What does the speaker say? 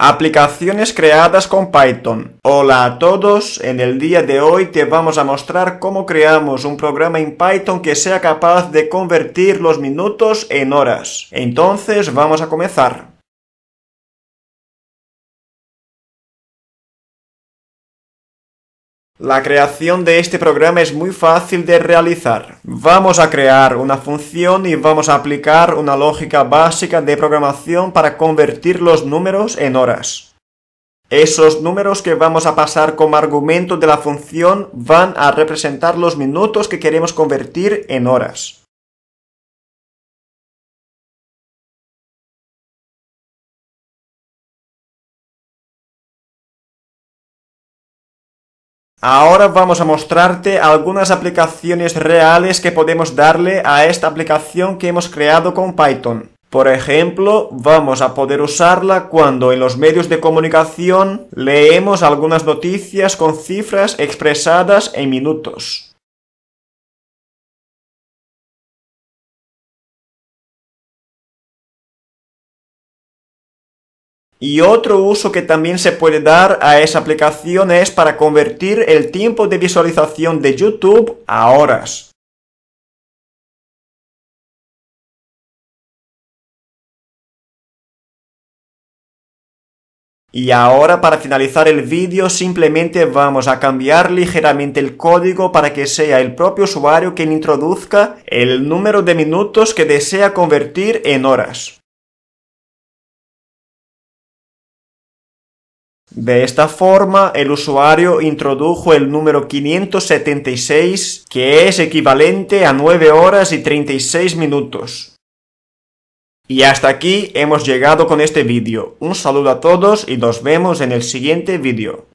Aplicaciones creadas con Python. Hola a todos, en el día de hoy te vamos a mostrar cómo creamos un programa en Python que sea capaz de convertir los minutos en horas. Entonces vamos a comenzar. La creación de este programa es muy fácil de realizar. Vamos a crear una función y vamos a aplicar una lógica básica de programación para convertir los números en horas. Esos números que vamos a pasar como argumento de la función van a representar los minutos que queremos convertir en horas. Ahora vamos a mostrarte algunas aplicaciones reales que podemos darle a esta aplicación que hemos creado con Python. Por ejemplo, vamos a poder usarla cuando en los medios de comunicación leemos algunas noticias con cifras expresadas en minutos. Y otro uso que también se puede dar a esa aplicación es para convertir el tiempo de visualización de YouTube a horas. Y ahora para finalizar el vídeo simplemente vamos a cambiar ligeramente el código para que sea el propio usuario quien introduzca el número de minutos que desea convertir en horas. De esta forma, el usuario introdujo el número 576, que es equivalente a 9 horas y 36 minutos. Y hasta aquí hemos llegado con este vídeo. Un saludo a todos y nos vemos en el siguiente vídeo.